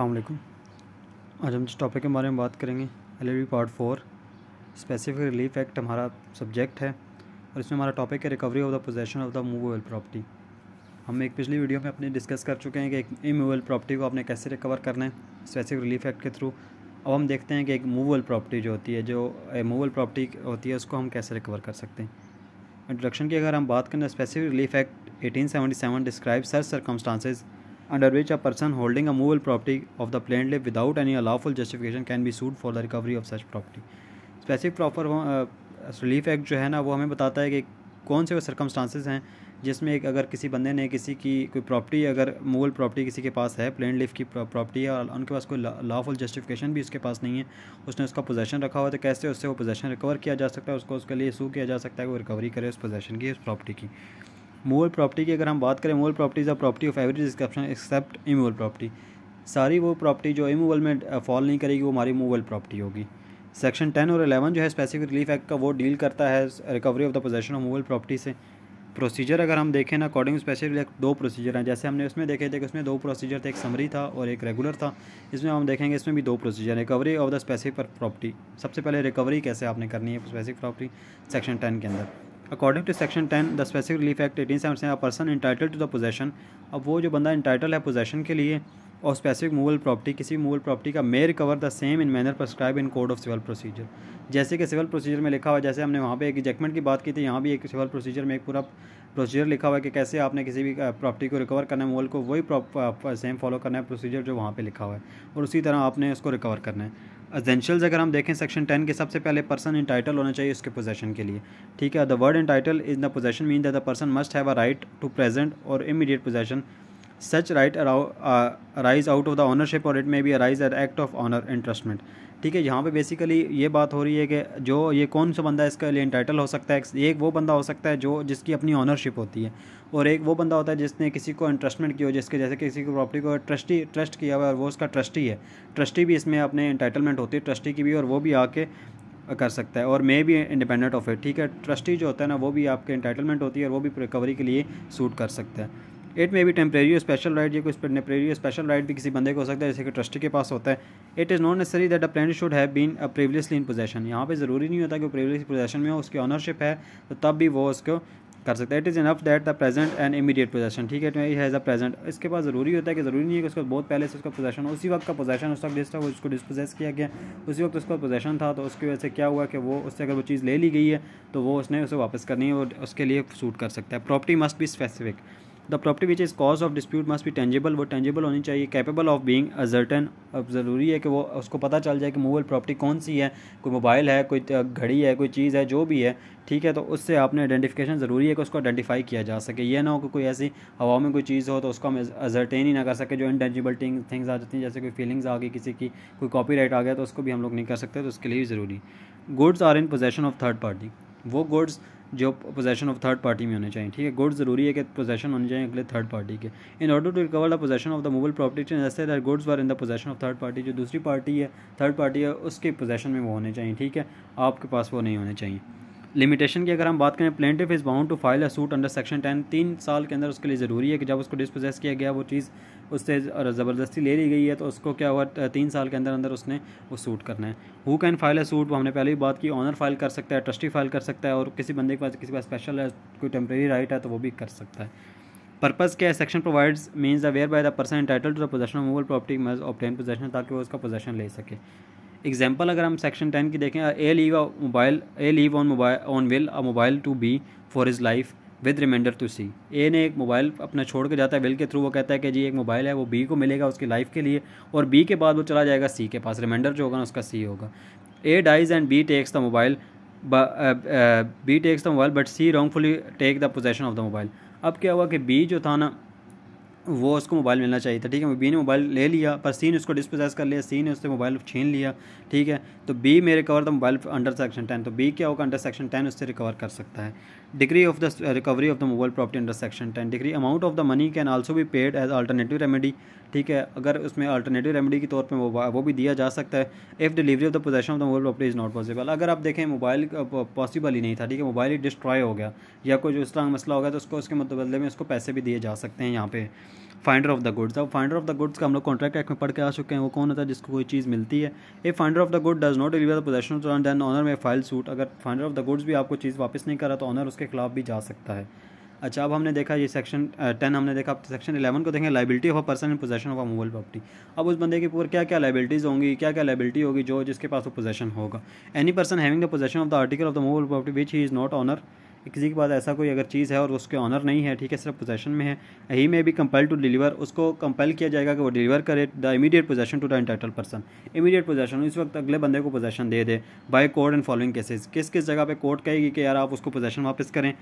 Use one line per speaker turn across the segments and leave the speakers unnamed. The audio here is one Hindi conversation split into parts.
अलकुम आज हम जिस टॉपिक के बारे में बात करेंगे L part four specific relief act हमारा सब्जेक्ट है और इसमें हमारा टॉपिक है recovery of the possession of the movable property हम एक पिछली वीडियो में अपने डिस्कस कर चुके हैं कि एक इमूवेबल प्रॉपर्टी को आपने कैसे रिकवर करना है स्पेसिफिक रिलीफ एक्ट के थ्रू अब हम देखते हैं कि एक मूवेबल प्रॉपर्टी जो होती है जो मूवेबल प्रॉपर्टी होती है उसको हम कैसे रिकवर कर सकते हैं इंट्रोडक्शन की अगर हम बात करें specific relief act 1877 describe sir circumstances under which a person holding a movable property of the plaintiff without any lawful justification can be sued for the recovery of such property. Specific proper relief uh, act जो है ना वो हमें बताता है कि कौन से वो सर्कमस्टांसेस हैं जिसमें एक अगर किसी बंदे ने किसी की कोई प्रॉपर्टी अगर मूवल प्रॉपर्टी किसी के पास है प्लेन लिफ की प्रॉपर्टी है और उनके पास कोई लॉफुल जस्टिफिकेशन भी उसके पास नहीं है उसने उसका पोजेशन रखा हुआ तो कैसे उससे वो पोजेशन रिकवर किया जा सकता है उसको उसके लिए सू किया जा सकता है वो रिकवरी करे उस पोजेशन की उस प्रॉपर्टी की मूवल प्रॉपर्टी की अगर हम बात करें movable property is a property of every description except immovable property सारी वो प्रॉपर्टी जो इमूवल में फॉल नहीं करेगी वो हमारी मूवल प्रॉपर्टी होगी सेक्शन टेन और अलेवन जो है स्पेसिफिक रिलीफ एक्ट का वो डील करता है recovery of the possession of movable property से प्रोसीजर अगर हम देखें ना अकॉर्डिंग स्पेशल दो प्रोसीजर हैं जैसे हमने उसमें देखे थे कि उसमें दो प्रोसीजर थे एक समरी था और एक रेगुलर था इसमें हम देखेंगे इसमें भी दो procedure recovery of the specific property सबसे पहले रिकवरी कैसे आपने करनी है स्पेसिफिक प्रॉपर्टी सेक्शन टेन के अंदर according to section ten the specific relief act eighteen seven person entitled to the possession अब वो जो बंदा इंटाइटल है पोजेशन के लिए और स्पेसिफिक मूवल प्रॉपर्टी किसी भी मूवल प्रॉपर्टी का may recover the same in manner prescribed in code of civil procedure जैसे कि सिविल प्रोसीजर में लिखा हुआ जैसे हमने वहाँ पे एक इजेक्टमेंट की बात की थी यहाँ भी एक सिविल प्रोसीजर में एक पूरा प्रोसीजर लिखा हुआ है कि कैसे आपने किसी भी प्रॉपर्टी को रिकवर करना है मूवल को वही सेम फॉलो करना है प्रोसीजर जो वहाँ पर लिखा हुआ है और उसी तरह आपने उसको रिकवर करना है एजेंशियल्स अगर हम देखें सेक्शन टेन के सबसे पहले पर्सन इन टाइटल होना चाहिए उसके पोजेशन के लिए ठीक है the word entitled is the possession mean that the person must have a right to present और immediate possession such right arise out of the ownership और it may be arise at act of owner entrustment ठीक है यहाँ पे बेसिकली ये बात हो रही है कि जो ये कौन सा बंदा इसके लिए इंटाइटल हो सकता है एक वो बंदा हो सकता है जो जिसकी अपनी ऑनरशिप होती है और एक वो बंदा होता है जिसने किसी को इंटरेस्टमेंट किया हो जिसके जैसे किसी को प्रॉपर्टी को ट्रस्टी ट्रस्ट किया हुआ है और वो उसका ट्रस्टी है ट्रस्टी भी इसमें अपने इंटाइटलमेंट होती है ट्रस्टी की भी और वो भी आके कर सकता है और मे भी इंडिपेंडेंट ऑफ इट ठीक है ट्रस्टी जो होता है ना वो भी आपके इंटाइटलमेंट होती है और वो भी रिकवरी के लिए सूट कर सकता है it may be temporary special right ये कोई टेम्प्रेरी स्पेशल राइट भी किसी बंदे को हो सकता है जैसे कि ट्रस्टी के पास होता है it is not necessary that a plan should have been a previously in possession यहाँ पे ज़रूरी नहीं होता कि प्रिवलियस पोजेशन में हो उसकी ऑनरशिप है तो तब भी वो उसको कर सकता है it is enough that the present and immediate possession ठीक है हैज़ अ प्रेजेंट इसके पास ज़रूरी होता है कि ज़रूरी नहीं है कि उसको बहुत पहले से उसका पोजेशन उसी वक्त का पोजेशन उस वक्त जिसका उसको डिस्पोजेस किया गया उसी वक्त उसका पोजेशन था तो उसकी वजह से क्या हुआ कि वो उससे अगर वो चीज़ ले ली गई है तो वो उसने उसे वापस करनी है और उसके लिए सूट कर सकता है property must be specific the property which is cause of dispute must be tangible वो टेंजेबल होनी चाहिए कैपेबल ऑफ बीइंग अजर्टन अब ज़रूरी है कि वो उसको पता चल जाए कि मूवेबल प्रॉपर्टी कौन सी है कोई मोबाइल है कोई घड़ी है कोई चीज़ है जो भी है ठीक है तो उससे आपने आइडेंटिफिकेशन ज़रूरी है कि उसको आइडेंटिफाई किया जा सके ये ना हो कि कोई ऐसी हवा में कोई चीज़ हो तो उसको हम अजर्टेन ही ना कर सके जो इंटेंजिबल थिंग्स आ जाती हैं जैसे कोई फीलिंग्स आ गई किसी की कोई कॉपी आ गया तो उसको भी हम लोग नहीं कर सकते तो उसके लिए ज़रूरी goods are in possession of third party वो गुड्स जो पोजेशन ऑफ थर्ड पार्टी में होने चाहिए ठीक है गुड जरूरी है कि पोजेशन होने चाहिए अगले थर्ड पार्टी के in order to recover the possession of the movable property that goods were in the possession of third party जो दूसरी पार्टी है थर्ड पार्टी है उसके पोजेशन में वो होने चाहिए ठीक है आपके पास वो नहीं होने चाहिए लिमिटेशन की अगर हम बात करें plaintiff is bound to file a suit under section ten तीन साल के अंदर उसके लिए ज़रूरी है कि जब उसको डिस्पोजेस किया गया वो चीज़ उससे ज़बरदस्ती ले ली गई है तो उसको क्या हुआ तीन साल के अंदर अंदर उसने वो सूट करना है who can file a suit वो हमने पहले भी बात की ऑनर फाइल कर सकता है ट्रस्टी फाइल कर सकता है और किसी बंदे के पास किसी पास स्पेशल है कोई टेम्प्रेरी राइट है तो वो भी कर सकता है पर्पज़ क्या है section provides means the whereby the person title to the possession of movable property must obtain possession ताकि वो उसका पोजेशन ले सके एग्जाम्पल अगर हम सेक्शन टेन की देखें A leave movable A leave on movable on will a movable to B for is life with remainder to C A ने एक मोबाइल अपना छोड़ के जाता है विल के थ्रू वो कहता है कि जी एक मोबाइल है वो बी को मिलेगा उसकी लाइफ के लिए और बी के बाद वो चला जाएगा सी के पास रिमाइंडर जो होगा ना उसका सी होगा A dies and B takes the movable B takes the movable but C wrongfully take the possession of the movable अब क्या हुआ कि बी जो था ना वो उसको मोबाइल मिलना चाहिए था ठीक है बी ने मोबाइल ले लिया पर सी ने उसको डिस्पोजेस कर लिया सी ने उससे मोबाइल छीन लिया ठीक है तो B may recover the movable under section ten तो बी क्या होगा अंडर सेक्शन टेन उससे रिकवर कर सकता है decree of the recovery of the movable property under section ten decree amount of the money can also be paid as alternative remedy ठीक है अगर उसमें अल्टरनेटिव रेमेडी के तौर पर वो, भी दिया जा सकता है if delivery of the possession of the movable property is not possible अगर आप देखें मोबाइल पॉसिबल ही नहीं था ठीक है मोबाइल ही डिस्ट्रॉय हो गया या कोई उस तरह मसला होगा तो उसको उसके मुतबदले में उसको पैसे भी दिए जा सकते हैं यहाँ पर फाइंडर ऑफ द गुड्स अब फाइंडर ऑफ द गुड्स का हम लोग कॉन्ट्रैक्ट एक्ट में पढ़ के आ चुके हैं वो कौन होता है जिसको कोई चीज़ मिलती है a finder of the good does not deliver the possession on than owner may file suit अगर फाइंडर ऑफ द गुड्स भी आपको चीज़ वापस नहीं करा तो ऑनर उसके खिलाफ भी जा सकता है अच्छा अब हमने देखा ये सेक्शन टेन हमने देखा सेक्शन इलेवन को देखें liability of a person in possession of a movable property अब उस बंदे की ऊपर क्या क्या लाइबिलिटीज़ होंगी क्या क्या लाइबिलिटी होगी जो जिसके पास वो पोजेशन होगा any person having the possession of the article of the movable property which he is not owner किसी के पास ऐसा कोई अगर चीज़ है और उसके ऑनर नहीं है ठीक है सिर्फ पोजेशन में है he may be compel to deliver उसको कंपेल किया जाएगा कि वो डिलीवर करे the immediate possession to the entitled person immediate possession इस वक्त अगले बंदे को पोजेशन दे दे by court and following cases किस किस जगह पर कोर्ट कहेगी कि यार आप उसको पोजेशन वापस करें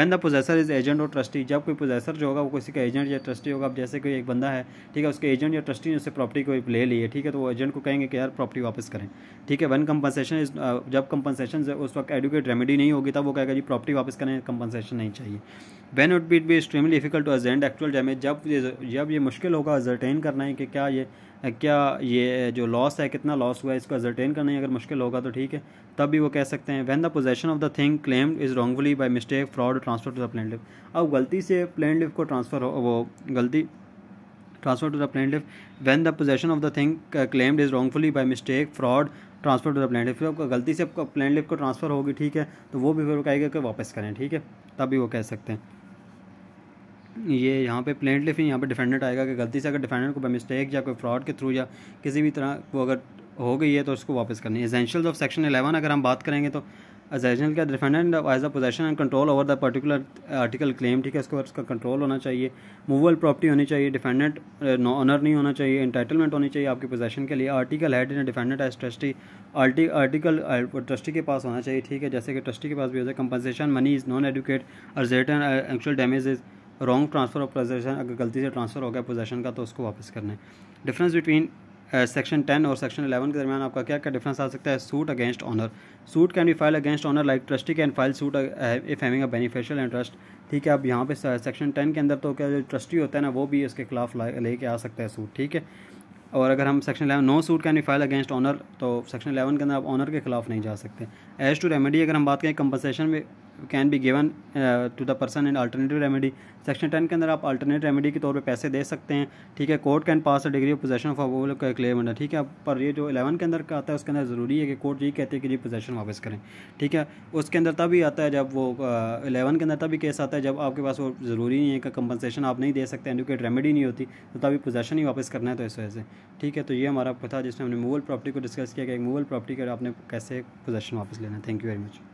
when the possessor is agent और ट्रस्टी जब कोई पोजेसर जो होगा वो किसी का एजेंट या ट्रस्टी होगा अब जैसे कोई एक बंदा है ठीक है उसके एजेंट या ट्रस्टी ने उससे प्रॉपर्टी को ले ली है ठीक है तो वो एजेंट को कहेंगे कि यार प्रॉपर्टी वापस करें ठीक है वन कंपनसेशन uh, जब कंपनसेशन उस वक्त एडुकेट रेमेडी नहीं होगी तब वो कहेगा जी प्रॉपर्टी वापस करें कंपनसेशन नहीं चाहिए when would beat be extremely difficult to ascertain actual damage जब ये जब ये मुश्किल होगा अजरटेन करना है कि क्या ये क्या ये जो लॉस है कितना लॉस हुआ है इसको अजरटेन करना है अगर मुश्किल होगा तो ठीक है तब भी वो कह सकते हैं when the possession of the thing claimed is wrongfully by mistake fraud transfer to the plaintiff अब गलती से प्लेन लिफ्ट को ट्रांसफ़र हो वो गलती transfer to the plaintiff when the possession of the thing uh, claimed is wrongfully by mistake fraud transfer to the plaintiff फिर आपका गलती से आपका लिफ्ट को ट्रांसफ़र होगी ठीक है तो वो भी फिर कहेगा कि वापस करें ठीक है तभी वो कह सकते हैं ये यहाँ पे प्लेनलिफ ही यहाँ पे डिफेंडेंट आएगा कि गलती से अगर डिफेंडेंट को बाई मिस्टेक या कोई फ्रॉड के थ्रू या किसी भी तरह वो अगर हो गई है तो उसको वापस करनी है एसेंशियल्स ऑफ सेक्शन एलेवन अगर हम बात करेंगे तो असाइजनल क्या defendant as a possession and control over the particular article claim ठीक है उसके ऊपर उसका कंट्रोल होना चाहिए मूवल प्रॉपर्टी होनी चाहिए डिफेंडेंट ऑनर uh, नहीं होना चाहिए इंटाइटलमेंट होनी चाहिए आपकी पोजेशन के लिए article held in defendant as trustee article trustee के पास होना चाहिए ठीक है जैसे कि ट्रस्टी के पास भी होता है compensation money is non adequate और and actual damage is wrong transfer of possession अगर गलती से ट्रांसफ़र हो गया पोजेशन का तो उसको वापस करना है डिफरेंस बिटवीन सेक्शन टेन और सेक्शन अलेवन के दरमियान आपका क्या क्या डिफरेंस आ सकता है suit against owner suit can be file against owner like trustee can file suit if having a beneficial interest ठीक है अब यहाँ पे सेक्शन टेन के अंदर तो क्या जो ट्रस्टी होता है ना वो भी इसके खिलाफ लेके आ सकता है सूट ठीक है और अगर हम section eleven no suit can be file against owner तो सेक्शन अलेवन के अंदर आप ऑनर के खिलाफ नहीं जा सकते एज टू रेमेडी अगर हम बात करें कंपनसेशन में can be given to the person and alternative remedy section ten के अंदर आप अल्टरनेट रेमेडी के तौर पे पैसे दे सकते हैं ठीक है court can pass a degree of possession of अवल क्लेम अंडर ठीक है पर ये जो इलेवन के अंदर का आता है उसके अंदर ज़रूरी है कि कोर्ट यही कहते हैं कि जी पोजेशन वापस करें ठीक है उसके अंदर तभी आता है जब वो इलेवन uh, के अंदर तभी केस आता है जब आपके पास वो ज़रूरी नहीं है कि कंपनसेशन आप नहीं दे सकते एडुकेट रेमेडी नहीं होती तो तभी पोजेशन ही वापस करना है तो इस वजह से ठीक है तो ये हमारा था जिसमें हमने मूवल प्रॉपर्टी को डिस्कस किया कि मूवल प्रॉपर्टी का आपने कैसे पोजेशन वापस लेना है थैंक यू वेरी मच